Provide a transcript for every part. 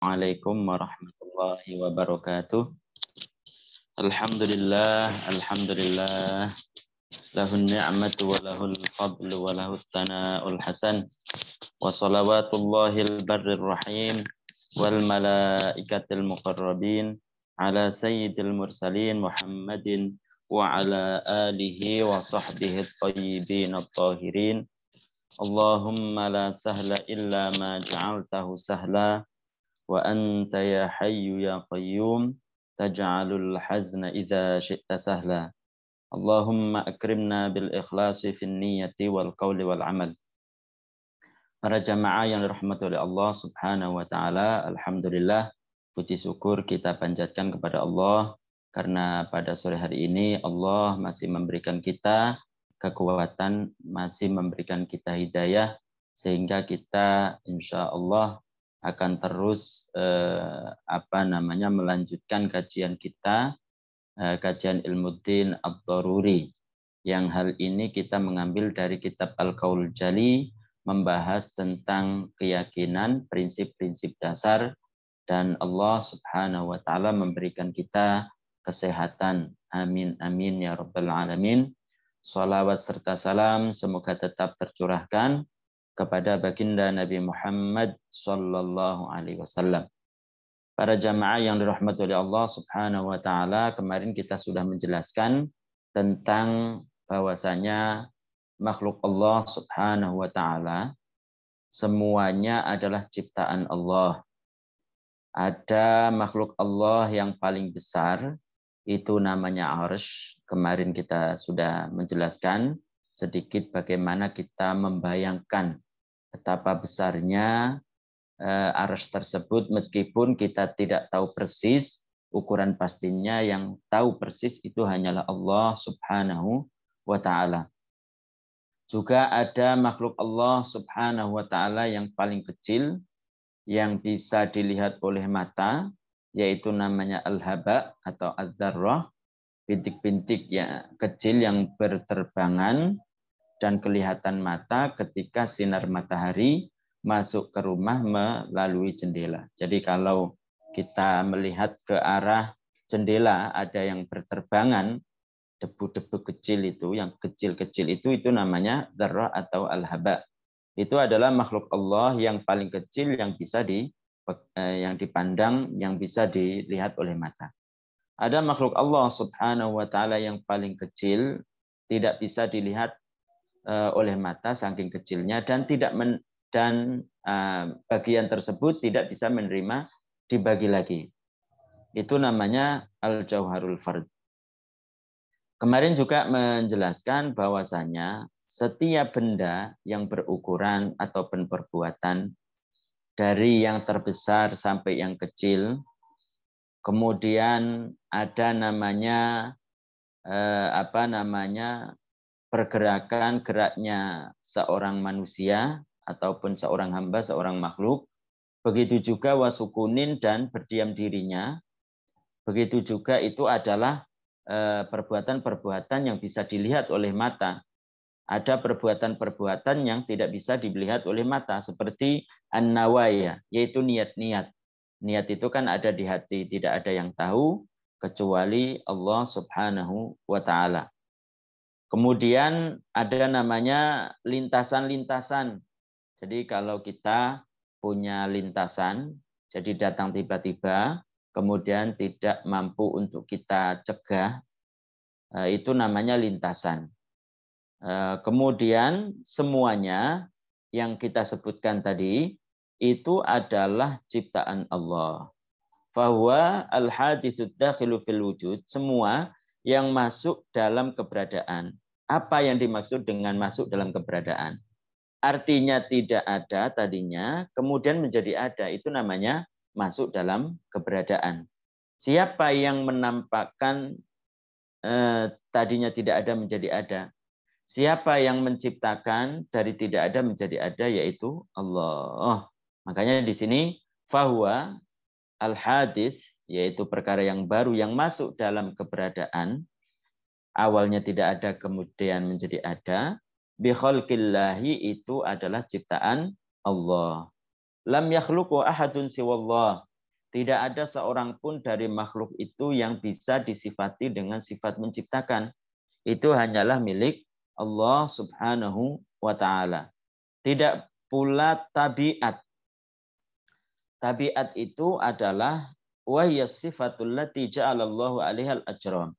Assalamualaikum warahmatullahi wabarakatuh. Alhamdulillah, alhamdulillah. Lahun ni'matu wa lahul fadlu wa lahul tana'ul hasan. Wa salawatullahil barrir rahim wal malaikatil muqarrabin ala sayyidil mursalin Muhammadin wa ala alihi wa sahbihi at-tayyibin at-tahirin. Allahumma la sahla illa ma ja'altahu sahla wa anta ya hayyu ya qayyum taj'alul hazna idza syi'ta sahla Allahumma akrimna bil ikhlasi fin niyyati wal qawli wal amal Para jamaah yang dirahmati oleh Allah Subhanahu wa taala, alhamdulillah puji syukur kita panjatkan kepada Allah karena pada sore hari ini Allah masih memberikan kita kekuatan, masih memberikan kita hidayah sehingga kita insya Allah akan terus eh, apa namanya melanjutkan kajian kita eh, kajian ilmu din ad-daruri yang hal ini kita mengambil dari kitab Al-Qaul Jali membahas tentang keyakinan, prinsip-prinsip dasar dan Allah Subhanahu wa taala memberikan kita kesehatan. Amin amin ya rabbal alamin. Salawat serta salam semoga tetap tercurahkan kepada baginda Nabi Muhammad Sallallahu Alaihi Wasallam. Para jamaah yang dirahmati oleh Allah Subhanahu wa taala, kemarin kita sudah menjelaskan tentang bahwasanya makhluk Allah Subhanahu wa taala semuanya adalah ciptaan Allah. Ada makhluk Allah yang paling besar itu namanya arsh. Kemarin kita sudah menjelaskan sedikit bagaimana kita membayangkan betapa besarnya eh, arus tersebut meskipun kita tidak tahu persis ukuran pastinya yang tahu persis itu hanyalah Allah Subhanahu wa taala. Juga ada makhluk Allah Subhanahu wa taala yang paling kecil yang bisa dilihat oleh mata yaitu namanya al-haba atau az-zarrah, bintik-bintik ya kecil yang berterbangan dan kelihatan mata ketika sinar matahari masuk ke rumah melalui jendela. Jadi kalau kita melihat ke arah jendela ada yang berterbangan debu-debu kecil itu yang kecil-kecil itu itu namanya darah atau alhaba. Itu adalah makhluk Allah yang paling kecil yang bisa di eh, yang dipandang yang bisa dilihat oleh mata. Ada makhluk Allah Subhanahu wa taala yang paling kecil tidak bisa dilihat Eh, oleh mata saking kecilnya dan tidak men, dan eh, bagian tersebut tidak bisa menerima dibagi lagi. Itu namanya al-jauharul fard. Kemarin juga menjelaskan bahwasanya setiap benda yang berukuran atau perbuatan dari yang terbesar sampai yang kecil, kemudian ada namanya eh, apa namanya pergerakan geraknya seorang manusia ataupun seorang hamba, seorang makhluk. Begitu juga wasukunin dan berdiam dirinya. Begitu juga itu adalah eh, perbuatan-perbuatan yang bisa dilihat oleh mata. Ada perbuatan-perbuatan yang tidak bisa dilihat oleh mata, seperti an-nawaya, yaitu niat-niat. Niat itu kan ada di hati, tidak ada yang tahu kecuali Allah Subhanahu wa taala. Kemudian ada namanya lintasan-lintasan. Jadi kalau kita punya lintasan, jadi datang tiba-tiba, kemudian tidak mampu untuk kita cegah, eh, itu namanya lintasan. Eh, kemudian semuanya yang kita sebutkan tadi itu adalah ciptaan Allah. Bahwa al hadithu dakhilu fil wujud, semua yang masuk dalam keberadaan apa yang dimaksud dengan masuk dalam keberadaan. Artinya tidak ada tadinya, kemudian menjadi ada. Itu namanya masuk dalam keberadaan. Siapa yang menampakkan eh, tadinya tidak ada menjadi ada? Siapa yang menciptakan dari tidak ada menjadi ada yaitu Allah. Makanya di sini fahuwa al hadis yaitu perkara yang baru yang masuk dalam keberadaan awalnya tidak ada kemudian menjadi ada bikhalqillahi itu adalah ciptaan Allah lam yakhluqu ahadun siwallah tidak ada seorang pun dari makhluk itu yang bisa disifati dengan sifat menciptakan itu hanyalah milik Allah Subhanahu wa taala tidak pula tabiat tabiat itu adalah wahya sifatul lati ja'alallahu al ajram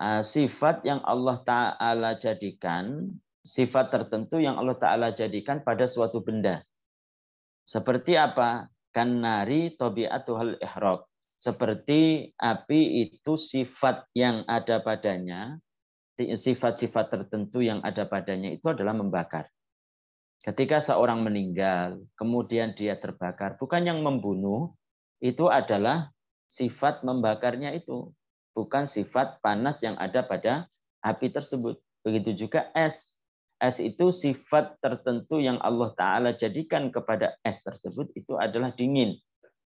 Ah, sifat yang Allah Ta'ala jadikan, sifat tertentu yang Allah Ta'ala jadikan pada suatu benda. Seperti apa? Kan Kanari tobi'atuhal ihrok. Seperti api itu sifat yang ada padanya, sifat-sifat tertentu yang ada padanya itu adalah membakar. Ketika seorang meninggal, kemudian dia terbakar, bukan yang membunuh, itu adalah sifat membakarnya itu bukan sifat panas yang ada pada api tersebut. Begitu juga es. Es itu sifat tertentu yang Allah Ta'ala jadikan kepada es tersebut itu adalah dingin.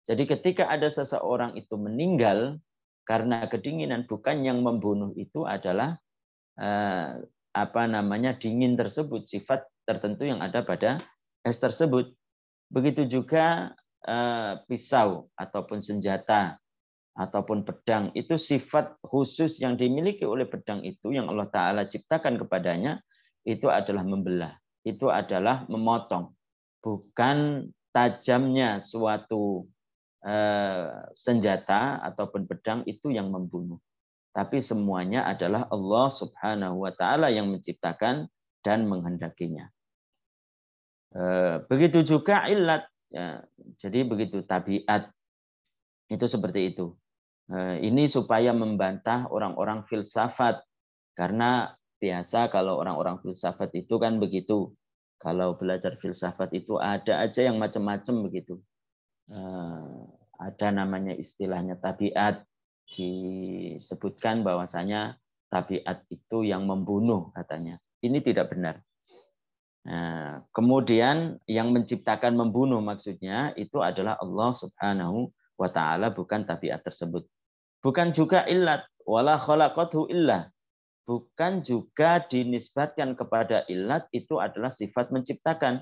Jadi ketika ada seseorang itu meninggal karena kedinginan, bukan yang membunuh itu adalah eh, apa namanya dingin tersebut, sifat tertentu yang ada pada es tersebut. Begitu juga eh, pisau ataupun senjata ataupun pedang itu sifat khusus yang dimiliki oleh pedang itu yang Allah Ta'ala ciptakan kepadanya itu adalah membelah, itu adalah memotong. Bukan tajamnya suatu eh, senjata ataupun pedang itu yang membunuh. Tapi semuanya adalah Allah Subhanahu wa Ta'ala yang menciptakan dan menghendakinya. Eh, begitu juga ilat, ya, jadi begitu tabiat itu seperti itu. Eh, ini supaya membantah orang-orang filsafat karena biasa kalau orang-orang filsafat itu kan begitu. Kalau belajar filsafat itu ada aja yang macam-macam begitu. Eh, ada namanya istilahnya tabiat disebutkan bahwasanya tabiat itu yang membunuh katanya. Ini tidak benar. Eh, kemudian yang menciptakan membunuh maksudnya itu adalah Allah Subhanahu wa taala bukan tabiat tersebut. Bukan juga ilat, wala khalaqathu illa Bukan juga dinisbatkan kepada ilat itu adalah sifat menciptakan.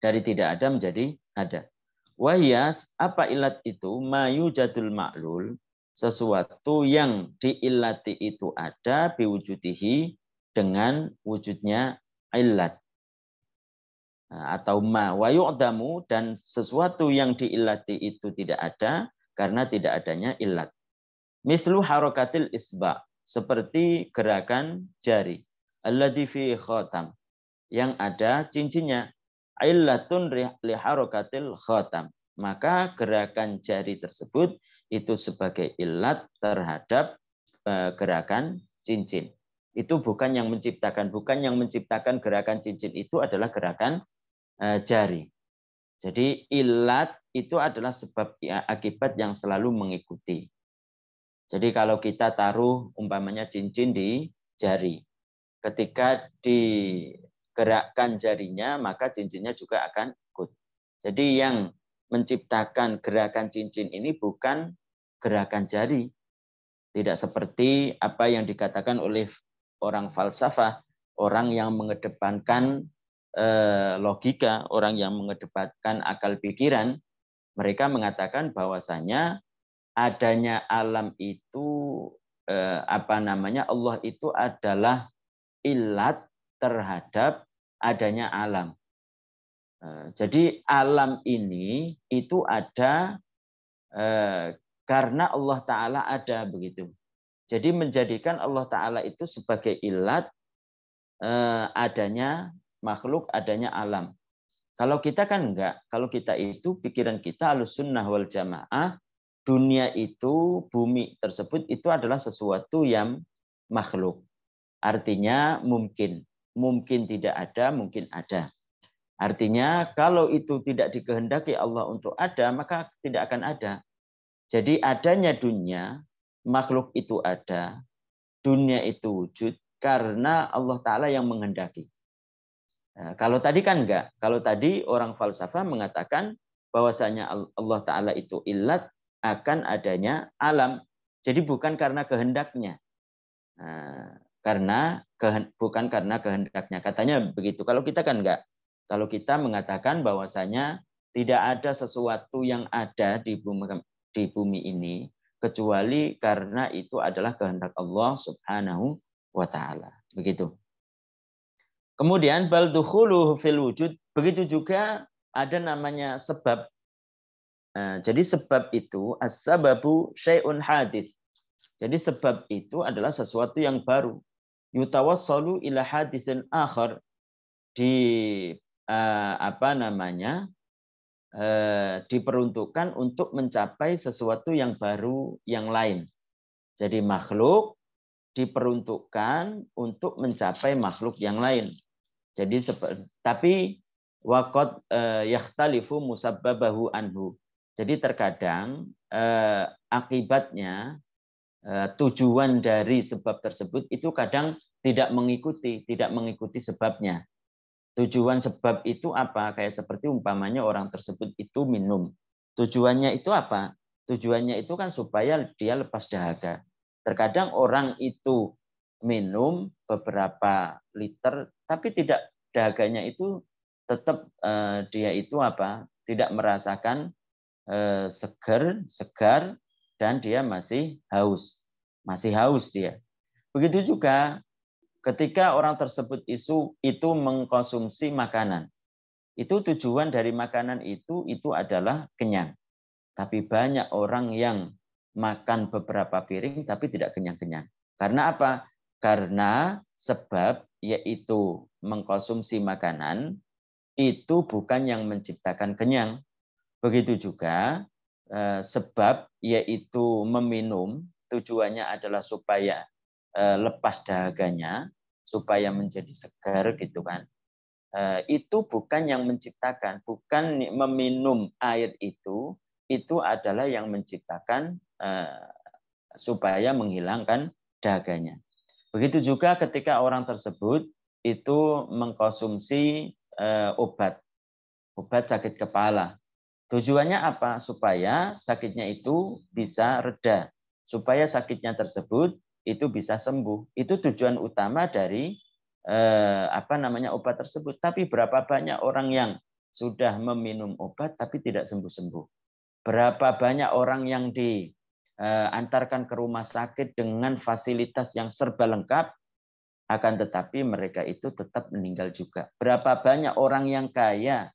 Dari tidak ada menjadi ada. Wahyas, apa ilat itu? Mayu jadul maklul, sesuatu yang diilati itu ada biwujudihi dengan wujudnya ilat nah, atau ma wa dan sesuatu yang diilati itu tidak ada karena tidak adanya ilat. Mislu harokatil isba. Seperti gerakan jari. Alladhi fi khatam Yang ada cincinnya. Illatun liharokatil khatam Maka gerakan jari tersebut itu sebagai ilat terhadap eh, gerakan cincin. Itu bukan yang menciptakan. Bukan yang menciptakan gerakan cincin itu adalah gerakan eh, jari. Jadi ilat itu adalah sebab ya, akibat yang selalu mengikuti. Jadi kalau kita taruh umpamanya cincin di jari, ketika digerakkan jarinya maka cincinnya juga akan ikut. Jadi yang menciptakan gerakan cincin ini bukan gerakan jari. Tidak seperti apa yang dikatakan oleh orang falsafah, orang yang mengedepankan eh, logika, orang yang mengedepankan akal pikiran, mereka mengatakan bahwasanya adanya alam itu eh, apa namanya Allah itu adalah ilat terhadap adanya alam. Eh, jadi alam ini itu ada eh, karena Allah Ta'ala ada begitu. Jadi menjadikan Allah Ta'ala itu sebagai ilat eh, adanya makhluk, adanya alam. Kalau kita kan enggak. Kalau kita itu pikiran kita alus sunnah wal jamaah dunia itu, bumi tersebut itu adalah sesuatu yang makhluk. Artinya mungkin, mungkin tidak ada, mungkin ada. Artinya kalau itu tidak dikehendaki Allah untuk ada, maka tidak akan ada. Jadi adanya dunia, makhluk itu ada, dunia itu wujud karena Allah Ta'ala yang menghendaki. Ya, kalau tadi kan enggak. Kalau tadi orang falsafah mengatakan bahwasanya Allah Ta'ala itu ilat, akan adanya alam. Jadi bukan karena kehendaknya. Nah, karena bukan karena kehendaknya. Katanya begitu. Kalau kita kan enggak. Kalau kita mengatakan bahwasanya tidak ada sesuatu yang ada di bumi, di bumi ini kecuali karena itu adalah kehendak Allah Subhanahu wa taala. Begitu. Kemudian bal fil wujud begitu juga ada namanya sebab Nah, jadi sebab itu as-sababu syai'un hadith. Jadi sebab itu adalah sesuatu yang baru. Yutawassalu ila hadithin akhar di uh, apa namanya? Uh, diperuntukkan untuk mencapai sesuatu yang baru yang lain. Jadi makhluk diperuntukkan untuk mencapai makhluk yang lain. Jadi tapi waqad uh, yakhtalifu musabbabahu anhu jadi terkadang eh, akibatnya eh, tujuan dari sebab tersebut itu kadang tidak mengikuti, tidak mengikuti sebabnya. Tujuan sebab itu apa? Kayak seperti umpamanya orang tersebut itu minum. Tujuannya itu apa? Tujuannya itu kan supaya dia lepas dahaga. Terkadang orang itu minum beberapa liter, tapi tidak dahaganya itu tetap eh, dia itu apa? Tidak merasakan Eh, seger, segar, dan dia masih haus. Masih haus dia. Begitu juga ketika orang tersebut isu, itu mengkonsumsi makanan. Itu tujuan dari makanan itu, itu adalah kenyang. Tapi banyak orang yang makan beberapa piring tapi tidak kenyang-kenyang. Karena apa? Karena sebab yaitu mengkonsumsi makanan itu bukan yang menciptakan kenyang, Begitu juga eh, sebab yaitu meminum tujuannya adalah supaya eh, lepas dahaganya, supaya menjadi segar gitu kan. Eh, itu bukan yang menciptakan, bukan meminum air itu, itu adalah yang menciptakan supaya menghilangkan dahaganya. Begitu juga ketika orang tersebut itu mengkonsumsi obat obat sakit kepala Tujuannya apa? Supaya sakitnya itu bisa reda, supaya sakitnya tersebut itu bisa sembuh. Itu tujuan utama dari eh, apa namanya obat tersebut. Tapi berapa banyak orang yang sudah meminum obat tapi tidak sembuh-sembuh? Berapa banyak orang yang diantarkan eh, ke rumah sakit dengan fasilitas yang serba lengkap akan tetapi mereka itu tetap meninggal juga. Berapa banyak orang yang kaya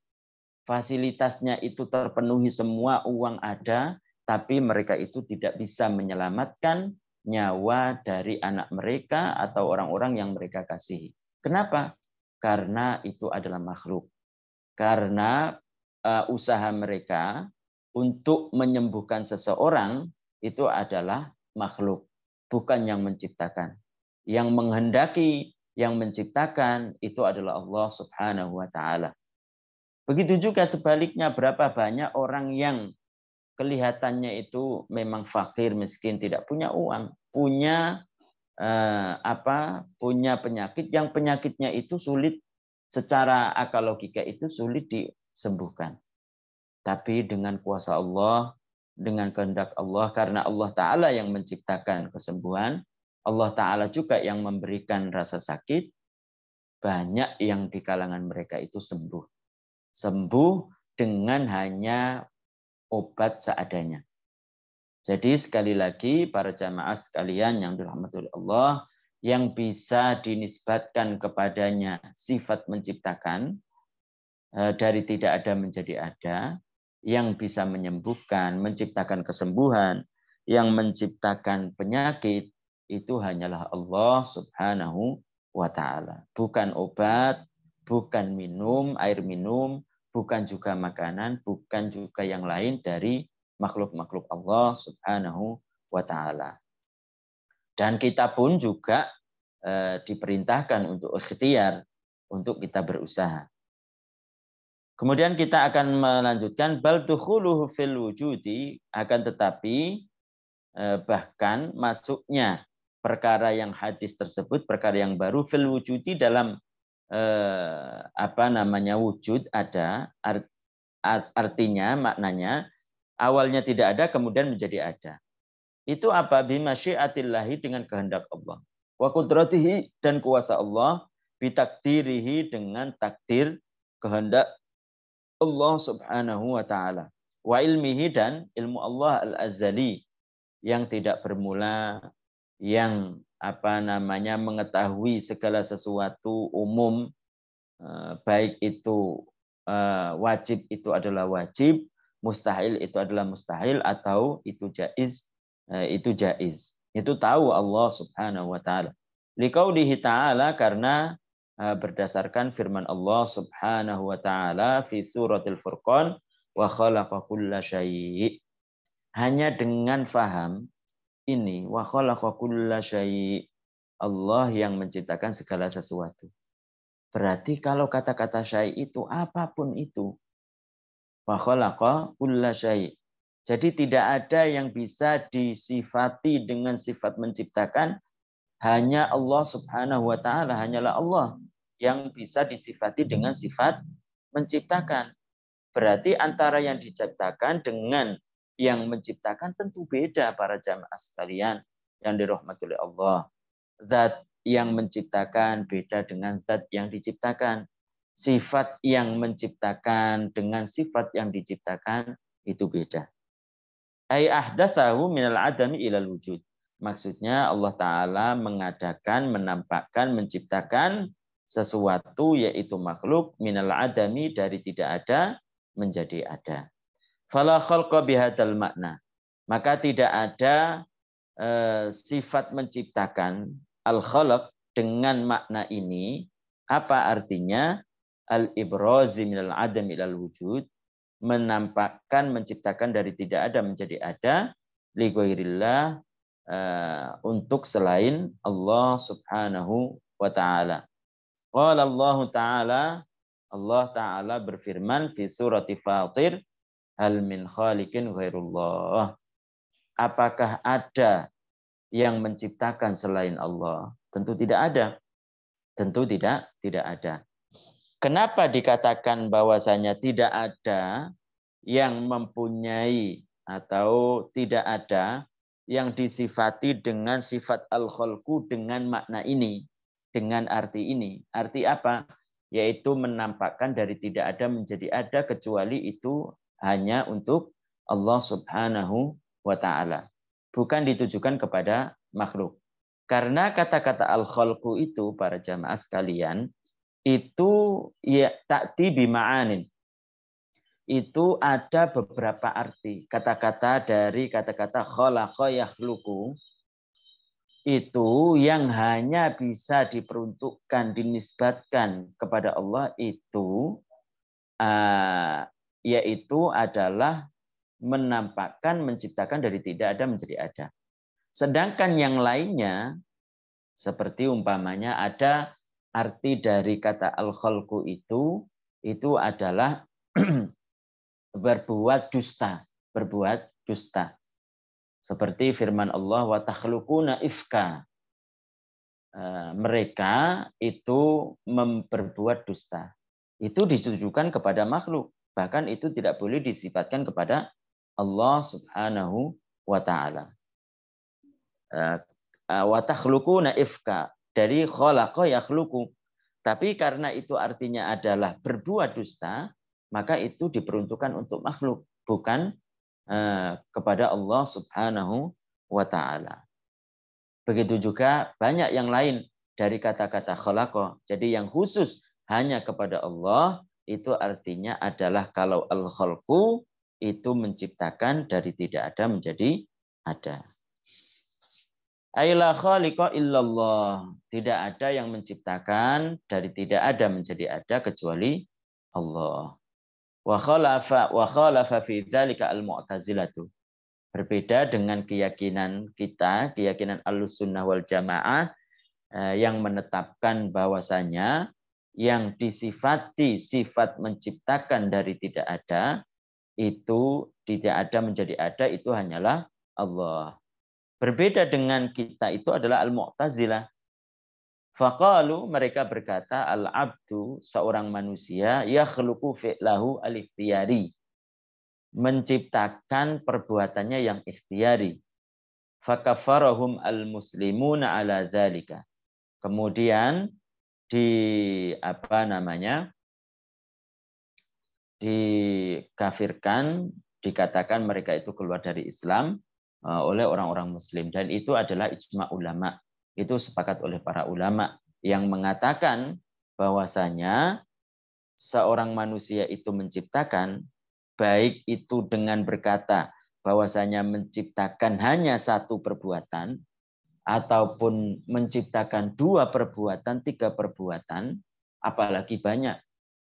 fasilitasnya itu terpenuhi semua, uang ada, tapi mereka itu tidak bisa menyelamatkan nyawa dari anak mereka atau orang-orang yang mereka kasihi. Kenapa? Karena itu adalah makhluk. Karena uh, usaha mereka untuk menyembuhkan seseorang itu adalah makhluk, bukan yang menciptakan. Yang menghendaki, yang menciptakan itu adalah Allah Subhanahu wa taala. Begitu juga sebaliknya berapa banyak orang yang kelihatannya itu memang fakir, miskin, tidak punya uang, punya eh, apa? punya penyakit yang penyakitnya itu sulit secara akal logika itu sulit disembuhkan. Tapi dengan kuasa Allah, dengan kehendak Allah karena Allah taala yang menciptakan kesembuhan, Allah taala juga yang memberikan rasa sakit, banyak yang di kalangan mereka itu sembuh sembuh dengan hanya obat seadanya. Jadi sekali lagi para jamaah sekalian yang dirahmati Allah, yang bisa dinisbatkan kepadanya sifat menciptakan eh, dari tidak ada menjadi ada, yang bisa menyembuhkan, menciptakan kesembuhan, yang menciptakan penyakit itu hanyalah Allah Subhanahu wa taala, bukan obat, bukan minum, air minum, bukan juga makanan, bukan juga yang lain dari makhluk-makhluk Allah Subhanahu wa taala. Dan kita pun juga eh, diperintahkan untuk ikhtiar untuk kita berusaha. Kemudian kita akan melanjutkan bal dukhuluhu fil wujudi akan tetapi eh, bahkan masuknya perkara yang hadis tersebut, perkara yang baru fil wujudi dalam eh, apa namanya wujud ada art, artinya maknanya awalnya tidak ada kemudian menjadi ada. Itu apa bimasyiatillahi dengan kehendak Allah. Wa kudratihi dan kuasa Allah bitakdirihi dengan takdir kehendak Allah Subhanahu wa taala. Wa ilmihi dan ilmu Allah al-azali yang tidak bermula, yang apa namanya mengetahui segala sesuatu umum eh, baik itu eh, wajib itu adalah wajib, mustahil itu adalah mustahil atau itu jaiz eh, itu jaiz. Itu tahu Allah Subhanahu wa taala. Liqaulihi ta'ala karena berdasarkan firman Allah Subhanahu wa taala fi suratil Furqan wa khalaqa kulla syai'. Hanya dengan faham ini wa Allah yang menciptakan segala sesuatu. Berarti kalau kata-kata syai itu apapun itu. Wa Jadi tidak ada yang bisa disifati dengan sifat menciptakan hanya Allah Subhanahu wa taala, hanyalah Allah yang bisa disifati dengan sifat menciptakan. Berarti antara yang diciptakan dengan yang menciptakan tentu beda para jamaah sekalian yang dirahmati oleh Allah. Zat yang menciptakan beda dengan zat yang diciptakan. Sifat yang menciptakan dengan sifat yang diciptakan itu beda. Ai ahdatsahu minal adami ilal wujud. Maksudnya Allah Ta'ala mengadakan, menampakkan, menciptakan sesuatu yaitu makhluk minal adami dari tidak ada menjadi ada. Fala khalqa bihadal makna. Maka tidak ada e, sifat menciptakan al-khalq dengan makna ini. Apa artinya? Al-ibrazi minal adam ilal wujud. Menampakkan, menciptakan dari tidak ada menjadi ada. Ligoirillah e, untuk selain Allah subhanahu wa ta'ala. Qala Allah ta'ala, Allah ta'ala berfirman di surat Fatir hal min khaliqin ghairullah apakah ada yang menciptakan selain Allah tentu tidak ada tentu tidak tidak ada Kenapa dikatakan bahwasanya tidak ada yang mempunyai atau tidak ada yang disifati dengan sifat al-khalqu dengan makna ini, dengan arti ini. Arti apa? Yaitu menampakkan dari tidak ada menjadi ada kecuali itu hanya untuk Allah Subhanahu wa taala, bukan ditujukan kepada makhluk. Karena kata-kata al-khalqu itu para jamaah sekalian itu ya takti bima'anin. Itu ada beberapa arti. Kata-kata dari kata-kata khalaqa yakhluqu itu yang hanya bisa diperuntukkan dinisbatkan kepada Allah itu ah, yaitu adalah menampakkan, menciptakan dari tidak ada menjadi ada. Sedangkan yang lainnya, seperti umpamanya ada arti dari kata al kholku itu, itu adalah berbuat dusta, berbuat dusta. Seperti firman Allah, wa takhlukuna ifka. E, mereka itu memperbuat dusta. Itu ditujukan kepada makhluk bahkan itu tidak boleh disifatkan kepada Allah Subhanahu wa taala. Eh, eh, wa takhluquna ifka dari khalaqa yakhluqu. Tapi karena itu artinya adalah berbuat dusta, maka itu diperuntukkan untuk makhluk, bukan eh, kepada Allah Subhanahu wa taala. Begitu juga banyak yang lain dari kata-kata khalaqa. Jadi yang khusus hanya kepada Allah itu artinya adalah kalau al-khalqu itu menciptakan dari tidak ada menjadi ada. Aila khaliqa illallah. Tidak ada yang menciptakan dari tidak ada menjadi ada kecuali Allah. Wa khalafa wa khalafa fi dzalika al-mu'tazilatu. Berbeda dengan keyakinan kita, keyakinan al-sunnah wal Jamaah eh, yang menetapkan bahwasanya yang disifati sifat menciptakan dari tidak ada itu tidak ada menjadi ada itu hanyalah Allah. Berbeda dengan kita itu adalah al-mu'tazilah. Faqalu mereka berkata al-abdu seorang manusia yakhluqu fi'lahu al-ikhtiyari. Menciptakan perbuatannya yang ikhtiyari. Fakafarahum al-muslimuna ala dzalika. Kemudian di apa namanya dikafirkan dikatakan mereka itu keluar dari Islam eh, oleh orang-orang Muslim dan itu adalah ijma ulama itu sepakat oleh para ulama yang mengatakan bahwasanya seorang manusia itu menciptakan baik itu dengan berkata bahwasanya menciptakan hanya satu perbuatan ataupun menciptakan dua perbuatan, tiga perbuatan, apalagi banyak.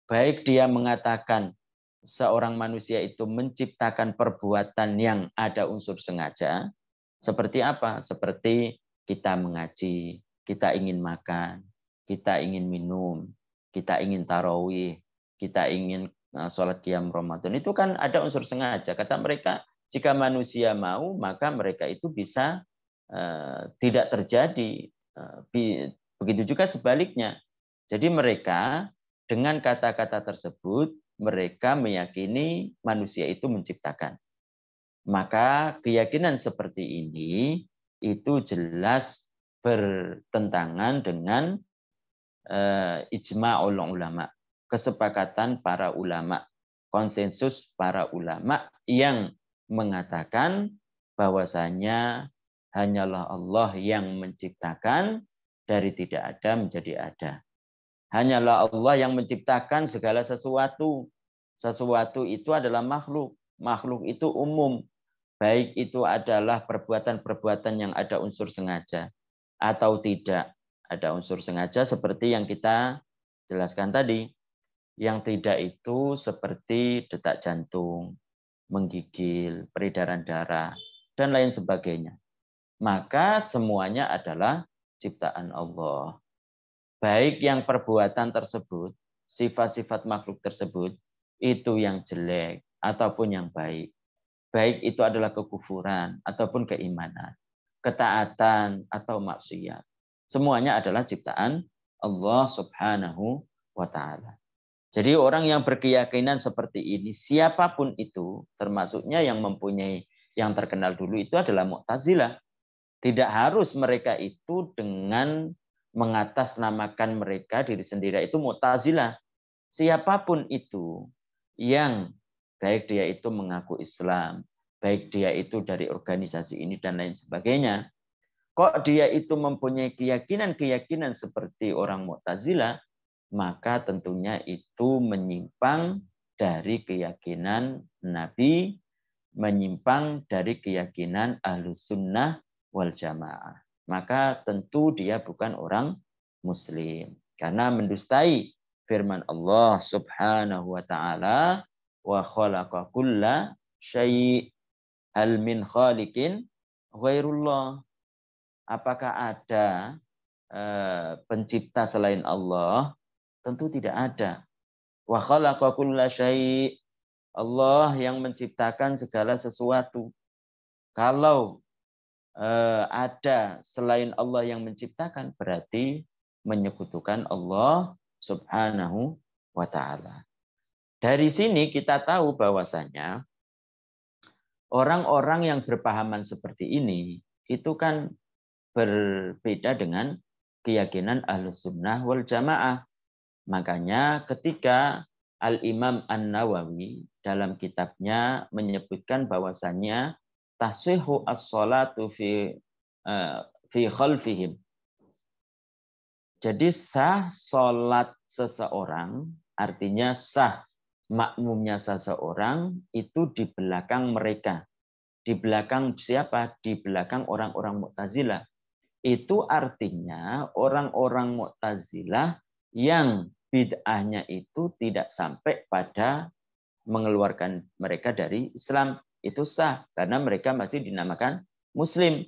Baik dia mengatakan seorang manusia itu menciptakan perbuatan yang ada unsur sengaja, seperti apa? Seperti kita mengaji, kita ingin makan, kita ingin minum, kita ingin tarawih, kita ingin eh, sholat qiyam Ramadan. Itu kan ada unsur sengaja. Kata mereka, jika manusia mau, maka mereka itu bisa Eh, tidak terjadi. Eh, begitu juga sebaliknya. Jadi mereka dengan kata-kata tersebut mereka meyakini manusia itu menciptakan. Maka keyakinan seperti ini itu jelas bertentangan dengan eh, ijma ulama, kesepakatan para ulama, konsensus para ulama yang mengatakan bahwasanya Hanyalah Allah yang menciptakan dari tidak ada menjadi ada. Hanyalah Allah yang menciptakan segala sesuatu. Sesuatu itu adalah makhluk. Makhluk itu umum. Baik itu adalah perbuatan-perbuatan yang ada unsur sengaja atau tidak ada unsur sengaja seperti yang kita jelaskan tadi. Yang tidak itu seperti detak jantung, menggigil, peredaran darah, dan lain sebagainya maka semuanya adalah ciptaan Allah. Baik yang perbuatan tersebut, sifat-sifat makhluk tersebut, itu yang jelek ataupun yang baik. Baik itu adalah kekufuran ataupun keimanan, ketaatan atau maksiat. Semuanya adalah ciptaan Allah Subhanahu wa taala. Jadi orang yang berkeyakinan seperti ini, siapapun itu, termasuknya yang mempunyai yang terkenal dulu itu adalah Mu'tazilah tidak harus mereka itu dengan mengatasnamakan mereka diri sendiri itu Mu'tazilah. Siapapun itu yang baik dia itu mengaku Islam, baik dia itu dari organisasi ini dan lain sebagainya. Kok dia itu mempunyai keyakinan-keyakinan seperti orang mutazila? maka tentunya itu menyimpang dari keyakinan Nabi, menyimpang dari keyakinan Ahlus Sunnah wal jamaah. Maka tentu dia bukan orang muslim karena mendustai firman Allah Subhanahu wa taala wa khalaqa kulla syai' hal min khaliqin ghairullah. Apakah ada eh, pencipta selain Allah? Tentu tidak ada. Wa khalaqa kulla syai' Allah yang menciptakan segala sesuatu. Kalau Eh, ada selain Allah yang menciptakan berarti menyekutukan Allah Subhanahu wa taala. Dari sini kita tahu bahwasanya orang-orang yang berpahaman seperti ini itu kan berbeda dengan keyakinan Ahlus Sunnah wal Jamaah. Makanya ketika Al-Imam An-Nawawi dalam kitabnya menyebutkan bahwasannya tasihu as-salatu fi eh, fi khalfihim. Jadi sah salat seseorang artinya sah makmumnya seseorang itu di belakang mereka. Di belakang siapa? Di belakang orang-orang Mu'tazilah. Itu artinya orang-orang Mu'tazilah yang bid'ahnya itu tidak sampai pada mengeluarkan mereka dari Islam itu sah karena mereka masih dinamakan muslim.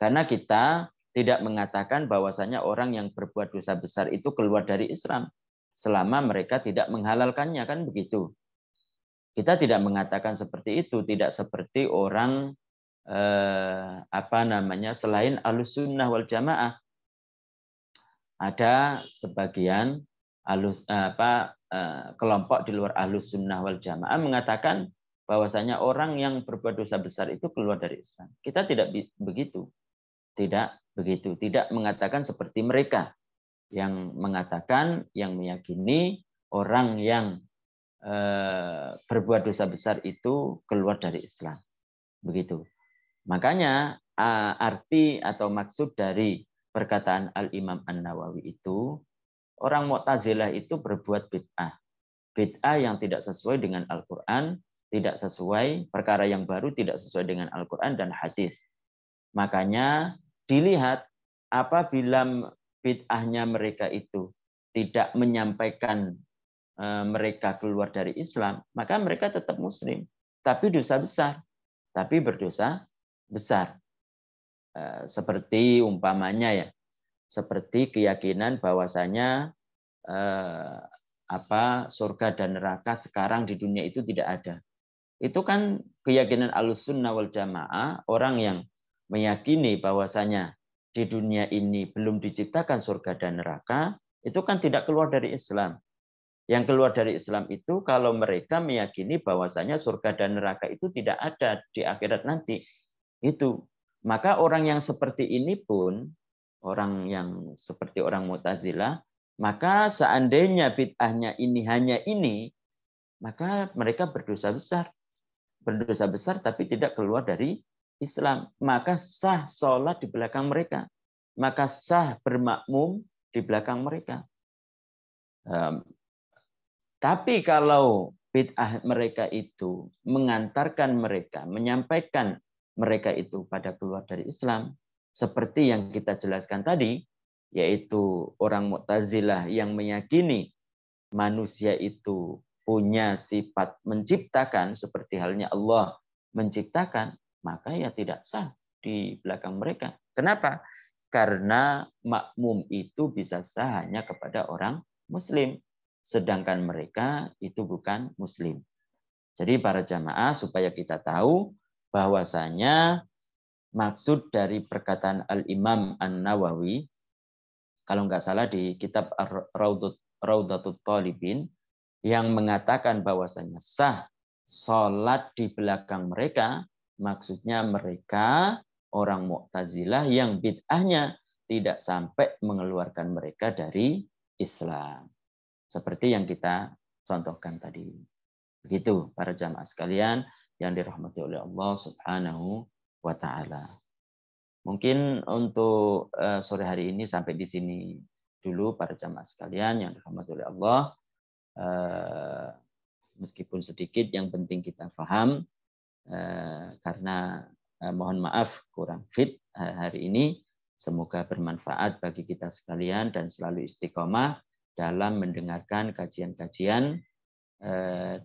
Karena kita tidak mengatakan bahwasanya orang yang berbuat dosa besar itu keluar dari Islam selama mereka tidak menghalalkannya kan begitu. Kita tidak mengatakan seperti itu, tidak seperti orang eh, apa namanya selain alusunnah wal jamaah. Ada sebagian alus eh, apa eh, kelompok di luar alusunnah wal jamaah mengatakan bahwasanya orang yang berbuat dosa besar itu keluar dari Islam. Kita tidak begitu. Tidak begitu, tidak mengatakan seperti mereka yang mengatakan yang meyakini orang yang eh, berbuat dosa besar itu keluar dari Islam. Begitu. Makanya arti atau maksud dari perkataan Al-Imam An-Nawawi itu orang Mu'tazilah itu berbuat bid'ah. Bid'ah yang tidak sesuai dengan Al-Qur'an tidak sesuai, perkara yang baru tidak sesuai dengan Al-Quran dan hadis. Makanya dilihat apabila bid'ahnya mereka itu tidak menyampaikan e, mereka keluar dari Islam, maka mereka tetap muslim, tapi dosa besar, tapi berdosa besar. E, seperti umpamanya ya, seperti keyakinan bahwasanya e, apa surga dan neraka sekarang di dunia itu tidak ada. Itu kan keyakinan Ahlussunnah wal Jamaah, orang yang meyakini bahwasanya di dunia ini belum diciptakan surga dan neraka, itu kan tidak keluar dari Islam. Yang keluar dari Islam itu kalau mereka meyakini bahwasanya surga dan neraka itu tidak ada di akhirat nanti. Itu. Maka orang yang seperti ini pun, orang yang seperti orang Mu'tazilah, maka seandainya bid'ahnya ini hanya ini, maka mereka berdosa besar berdosa besar tapi tidak keluar dari Islam, maka sah sholat di belakang mereka, maka sah bermakmum di belakang mereka. Um, tapi kalau bid'ah mereka itu mengantarkan mereka, menyampaikan mereka itu pada keluar dari Islam, seperti yang kita jelaskan tadi, yaitu orang Mu'tazilah yang meyakini manusia itu punya sifat menciptakan seperti halnya Allah menciptakan, maka ya tidak sah di belakang mereka. Kenapa? Karena makmum itu bisa sah hanya kepada orang muslim, sedangkan mereka itu bukan muslim. Jadi para jamaah supaya kita tahu bahwasanya maksud dari perkataan Al-Imam An-Nawawi kalau nggak salah di kitab Raudatul Talibin yang mengatakan bahwasanya sah sholat di belakang mereka, maksudnya mereka orang Mu'tazilah yang bid'ahnya tidak sampai mengeluarkan mereka dari Islam. Seperti yang kita contohkan tadi. Begitu para jamaah sekalian yang dirahmati oleh Allah Subhanahu wa taala. Mungkin untuk eh, sore hari ini sampai di sini dulu para jamaah sekalian yang dirahmati oleh Allah. Eh, meskipun sedikit yang penting kita paham eh, karena eh, mohon maaf kurang fit hari ini semoga bermanfaat bagi kita sekalian dan selalu istiqomah dalam mendengarkan kajian-kajian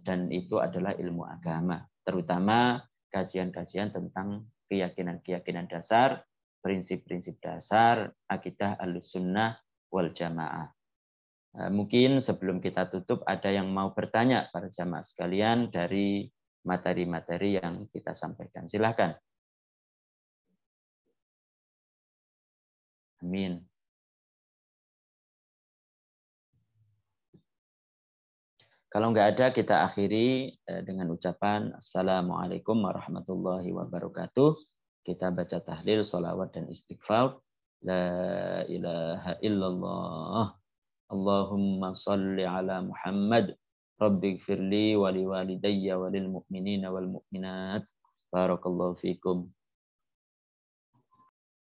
dan itu adalah ilmu agama terutama kajian-kajian tentang keyakinan-keyakinan dasar prinsip-prinsip dasar akidah al-sunnah wal jamaah Eh, mungkin sebelum kita tutup ada yang mau bertanya para jamaah sekalian dari materi-materi yang kita sampaikan. Silahkan. Amin. Kalau nggak ada, kita akhiri eh, dengan ucapan Assalamualaikum warahmatullahi wabarakatuh. Kita baca tahlil, salawat, dan istighfar. La ilaha illallah. Allahumma salli ala Muhammad Rabbi gfirli wa liwalidayya wa lil mu'minina wal mu'minat Barakallahu fikum